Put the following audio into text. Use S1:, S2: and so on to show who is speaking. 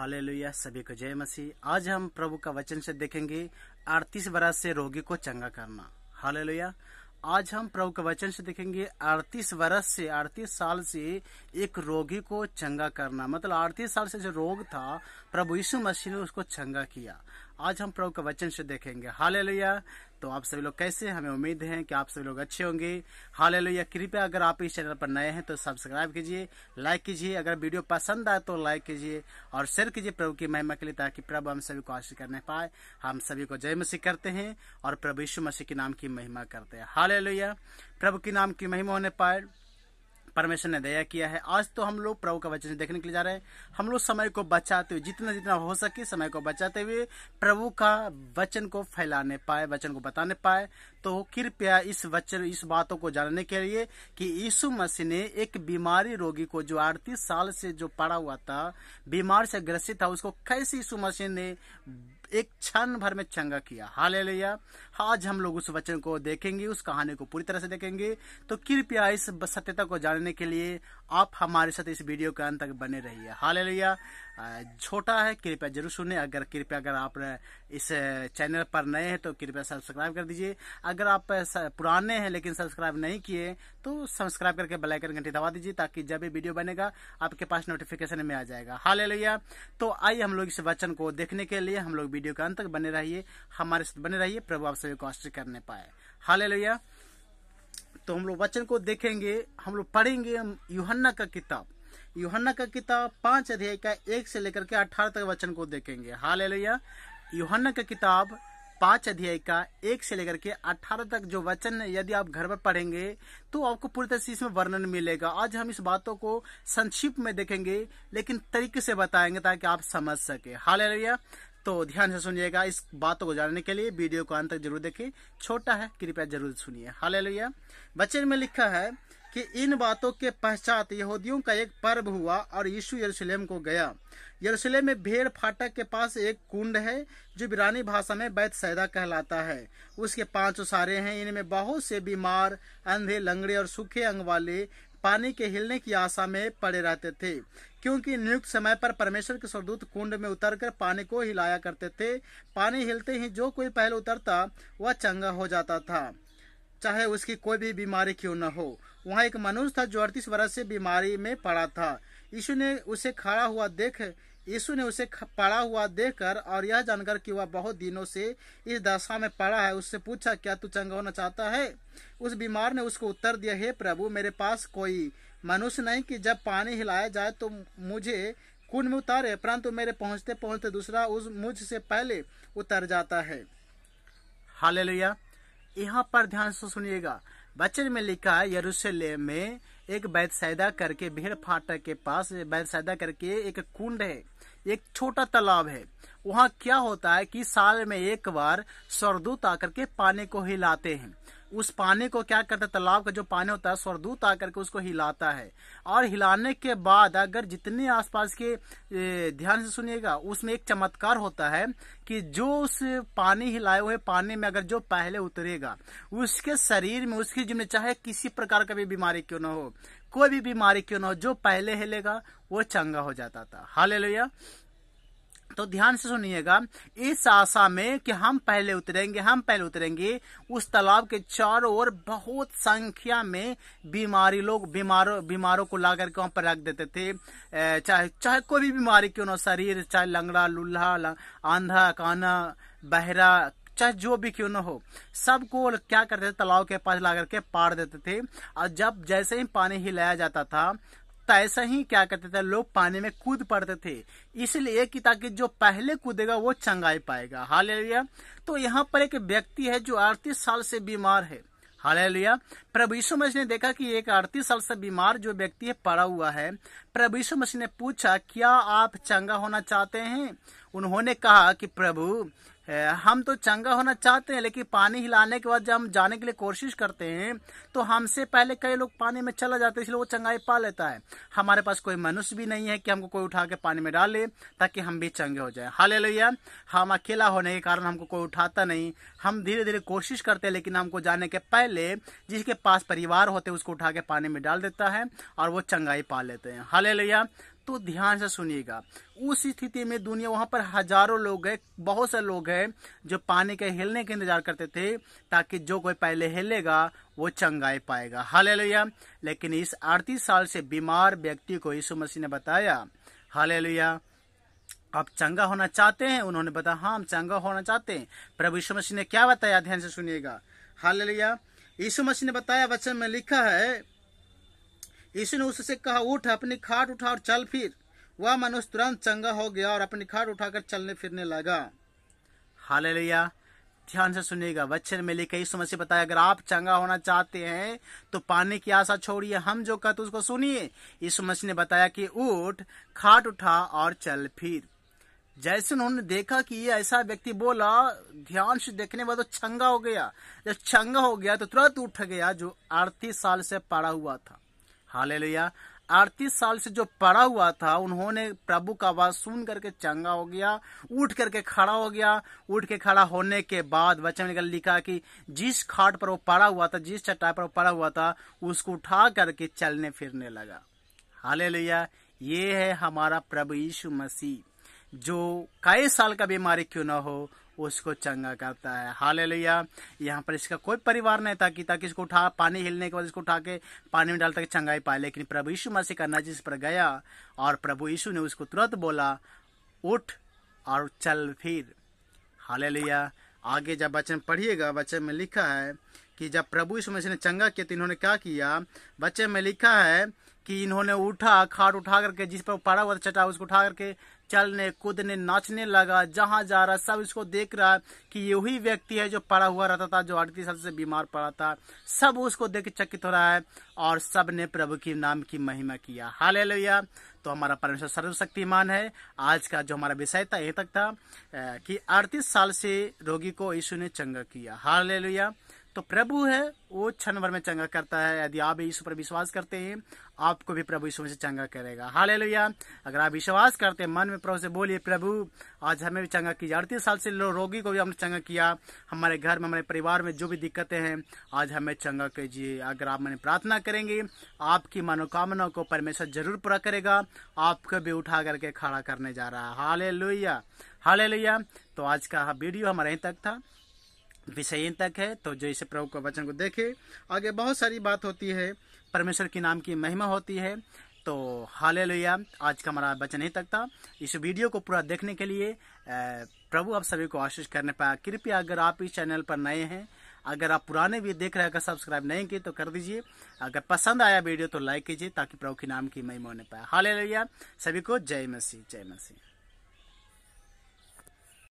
S1: हाले लोहिया सभी को जय मसीह आज हम प्रभु का वचन से देखेंगे अड़तीस बरस से रोगी को चंगा करना हाले लोहिया आज हम प्रभु का वचन से देखेंगे अड़तीस वर्ष से अड़तीस साल से एक रोगी को चंगा करना मतलब अड़तीस साल से जो रोग था प्रभु यीशु मसीह ने उसको चंगा किया आज हम प्रभु का वचन से देखेंगे हाले तो आप सभी लोग कैसे हमें उम्मीद है कि आप सभी लोग अच्छे होंगे हाले कृपया अगर आप इस चैनल पर नए हैं तो सब्सक्राइब कीजिए लाइक कीजिए अगर वीडियो पसंद आए तो लाइक कीजिए और शेयर कीजिए प्रभु की महिमा के लिए ताकि प्रभु हम सभी को आशीष करने पाए हम सभी को जय मसीह करते हैं और प्रभु यीशु मसीह के नाम की महिमा करते हैं हाले प्रभु के नाम की महिमा होने पाए परमेश्वर ने दया किया है आज तो हम लोग प्रभु का वचन देखने के लिए जा रहे हैं हम लोग समय को बचाते हुए जितना जितना हो सके समय को बचाते हुए प्रभु का वचन को फैलाने पाए वचन को बताने पाए तो कृपया इस वचन इस बातों को जानने के लिए कि यीशु मसीह ने एक बीमारी रोगी को जो अड़तीस साल से जो पड़ा हुआ था बीमार से ग्रसित था उसको कैसे यीशु मसीह ने एक क्षण भर में चंगा किया हाल आज हम लोग उस वचन को देखेंगे उस कहानी को पूरी तरह से देखेंगे तो कृपया इस सत्यता को जानने के लिए आप हमारे साथ इस वीडियो के अंत तक बने रहिए हाल छोटा है कृपया जरूर सुने अगर कृपया अगर आप इस चैनल पर नए हैं तो कृपया सब्सक्राइब कर दीजिए अगर आप पुराने हैं लेकिन सब्सक्राइब नहीं किए तो सब्सक्राइब करके बेल आइकन घंटी दबा दीजिए ताकि जब भी वीडियो बनेगा आपके पास नोटिफिकेशन में आ जाएगा हाल लोहिया तो आइए हम लोग इस वचन को देखने के लिए हम लोग वीडियो के अंत तक बने रहिए हमारे साथ बने रहिए प्रभु आप सभी को आश्चर्य करने पाए हाल लोहिया तो हम लोग वचन को देखेंगे हम लोग पढ़ेंगे यूहन्ना का किताब योहन्ना का किताब पांच अध्याय का एक से लेकर के अठारह तक वचन को देखेंगे हाल योहन्ना का किताब पांच अध्याय का एक से लेकर के अठारह तक जो वचन यदि आप घर पर पढ़ेंगे तो आपको पूरी तरह से इसमें वर्णन मिलेगा आज हम इस बातों को संक्षिप्त में देखेंगे लेकिन तरीके से बताएंगे ताकि आप समझ सके हाल तो ध्यान से सुनिएगा इस बातों को जानने के लिए वीडियो को अंत तक जरूर देखें छोटा है कृपया जरूर सुनिए हाल वचन में लिखा है कि इन बातों के पश्चात यहूदियों का एक पर्व हुआ और यीशु यरूशलेम को गया यरूशलेम में भेड़ फाटक के पास एक कुंड है जो बिरानी भाषा में सैदा कहलाता है उसके पांच उसारे हैं इनमें बहुत से बीमार अंधे लंगड़े और सूखे अंग वाले पानी के हिलने की आशा में पड़े रहते थे क्योंकि नियुक्त समय पर परमेश्वर के स्वरदूत कुंड में उतरकर पानी को हिलाया करते थे पानी हिलते ही जो कोई पहले उतरता वह चंगा हो जाता था चाहे उसकी कोई भी बीमारी क्यों न हो वहाँ एक मनुष्य था जो अड़तीस वर्ष से बीमारी में पड़ा था यीशु ने उसे खड़ा हुआ देख यीशु ने उसे पड़ा हुआ देखकर और यह जानकर कि वह बहुत दिनों से इस दशा में पड़ा है उससे पूछा क्या तू चंगा होना चाहता है उस बीमार ने उसको उत्तर दिया हे प्रभु मेरे पास कोई मनुष्य नहीं कि जब पानी हिलाया जाए तो मुझे कुंड में उतारे परंतु मेरे पहुंचते पहुंचते दूसरा उस मुझसे पहले उतर जाता है हाल यहाँ पर ध्यान से सुनिएगा वचन में लिखा है यरूशलेम में एक बैतसैदा करके भीड़ फाटक के पास बैतसैदा करके एक कुंड है एक छोटा तालाब है वहाँ क्या होता है कि साल में एक बार सरदूत आकर के पानी को हिलाते हैं उस पानी को क्या करता है तालाब का जो पानी होता है स्वरदूत आकर के उसको हिलाता है और हिलाने के बाद अगर जितने आसपास के ध्यान से सुनिएगा उसमें एक चमत्कार होता है कि जो उस पानी हिलाए हुए पानी में अगर जो पहले उतरेगा उसके शरीर में उसकी जिम्मे चाहे किसी प्रकार का भी बीमारी क्यों ना हो कोई भी बीमारी क्यों ना हो जो पहले हिलेगा वो चंगा हो जाता था हाल तो ध्यान से सुनिएगा इस आशा में कि हम पहले उतरेंगे हम पहले उतरेंगे उस तालाब के चारों ओर बहुत संख्या में बीमारी लोग बीमारों बीमारों को ला करके वहां पर रख देते थे चाहे चाहे कोई भी बीमारी क्यों ना शरीर चाहे लंगड़ा लुल्हा आंधा काना बहरा चाहे जो भी क्यों ना हो सबको क्या करते थे तालाब के पास ला करके पार देते थे और जब जैसे ही पानी हिलाया जाता था ऐसा ही क्या कहते थे लोग पानी में कूद पड़ते थे इसलिए कि ताकि जो पहले कूदेगा वो चंगाई पाएगा हाल तो यहाँ पर एक व्यक्ति है जो अड़तीस साल से बीमार है हाल प्रभु यीशु मसीह ने देखा कि एक अड़तीस साल से बीमार जो व्यक्ति है पड़ा हुआ है प्रभु यीशु ने पूछा क्या आप चंगा होना चाहते हैं उन्होंने कहा कि प्रभु हम तो चंगा होना चाहते हैं लेकिन पानी हिलाने के बाद जब हम जाने के लिए कोशिश करते हैं तो हमसे पहले कई लोग पानी में चला जाते हैं इसलिए वो चंगाई पा लेता है हमारे पास कोई मनुष्य भी नहीं है कि हमको कोई उठा के पानी में डाले ताकि हम भी चंगे हो जाए हाल लोहिया हम अकेला होने के कारण हमको कोई उठाता नहीं हम धीरे धीरे कोशिश करते हैं लेकिन हमको जाने के पहले जिसके पास परिवार होते हैं उसको उठा के पानी में डाल देता है और वो चंगाई पा लेते हैं हाल तो ध्यान से सुनिएगा उस स्थिति में दुनिया वहां पर हजारों लोग गए बहुत से लोग हैं जो पानी के हिलने के इंतजार करते थे ताकि जो कोई पहले हिलेगा वो चंगाई पाएगा हाल लेकिन इस अड़तीस साल से बीमार व्यक्ति को यीशु मसीह ने बताया हाल आप चंगा होना चाहते हैं उन्होंने बताया हाँ हम चंगा होना चाहते हैं प्रभु यीशु मसीह ने क्या बताया ध्यान से सुनिएगा हाल यीशु मसीह ने बताया वचन में लिखा है यीशु ने उससे कहा उठ अपनी खाट उठा और चल फिर वह मनुष्य तुरंत चंगा हो गया और अपनी खाट उठाकर चलने फिरने लगा हाल लिया ध्यान से सुनिएगा वचन में लिखे यीशु मसीह बताया अगर आप चंगा होना चाहते हैं तो पानी की आशा छोड़िए हम जो कहते उसको सुनिए यीशु मसीह ने बताया कि उठ खाट उठा और चल फिर जैसे उन्होंने देखा कि ये ऐसा व्यक्ति बोला ध्यान से देखने वाला तो चंगा हो गया जब चंगा हो गया तो तुरंत उठ गया जो अड़तीस साल से पड़ा हुआ था हाल अड़तीस साल से जो पड़ा हुआ था उन्होंने प्रभु का आवाज सुन करके चंगा हो गया उठ करके खड़ा हो गया उठ के खड़ा होने के बाद वचन में लिखा कि जिस खाट पर वो पड़ा हुआ था जिस चट्टाई पर वो पड़ा हुआ था उसको उठा करके चलने फिरने लगा हाल ये है हमारा प्रभु यीशु मसीह जो कई साल का बीमारी क्यों ना हो उसको चंगा करता है हाल लिया यहाँ पर इसका कोई परिवार नहीं था कि ताकि इसको उठा पानी हिलने के बाद इसको उठा के पानी में डालता कि चंगाई पाए लेकिन प्रभु यीशु मसीह का नजर पर गया और प्रभु यीशु ने उसको तुरंत बोला उठ और चल फिर हाल लिया आगे जब वचन पढ़िएगा वचन में लिखा है कि जब प्रभु यीशु मसीह ने चंगा किया तो इन्होंने क्या किया वचन में लिखा है कि इन्होंने उठा खाट उठा करके जिस पर पड़ा हुआ चटा उसको उठा करके चलने कूदने नाचने लगा जहां जा रहा सब इसको देख रहा कि ये वही व्यक्ति है जो पड़ा हुआ रहता था जो अड़तीस साल से बीमार पड़ा था सब उसको देख चकित हो रहा है और सब ने प्रभु के नाम की महिमा किया हाल तो हमारा परमेश्वर सर्वशक्तिमान है आज का जो हमारा विषय था ये तक था कि अड़तीस साल से रोगी को यीशु ने चंगा किया हाल तो प्रभु है वो क्षण भर में चंगा करता है यदि आप यीशु पर विश्वास करते हैं आपको भी प्रभु यीशु से चंगा करेगा हाल अगर आप विश्वास करते हैं मन में प्रभु से बोलिए प्रभु आज हमें भी चंगा किया अड़तीस साल से रोगी को भी हमने चंगा किया हमारे घर में हमारे परिवार में जो भी दिक्कतें हैं आज हमें चंगा कीजिए अगर आप मैंने प्रार्थना करेंगे आपकी मनोकामना को परमेश्वर जरूर पूरा करेगा आपको भी उठा करके खड़ा करने जा रहा है हाल लोहिया हाल तो आज का वीडियो हमारे यहीं तक था विषय तक है तो जो इसे प्रभु के वचन को देखे आगे बहुत सारी बात होती है परमेश्वर के नाम की महिमा होती है तो हाले लोहिया आज का हमारा वचन ही तक था इस वीडियो को पूरा देखने के लिए प्रभु आप सभी को आशीष करने पाया कृपया अगर आप इस चैनल पर नए हैं अगर आप पुराने भी देख रहे हैं अगर सब्सक्राइब नहीं किए तो कर दीजिए अगर पसंद आया वीडियो तो लाइक कीजिए ताकि प्रभु के नाम की महिमा होने पाए हाले लोहिया सभी को जय मसीह जय मसीह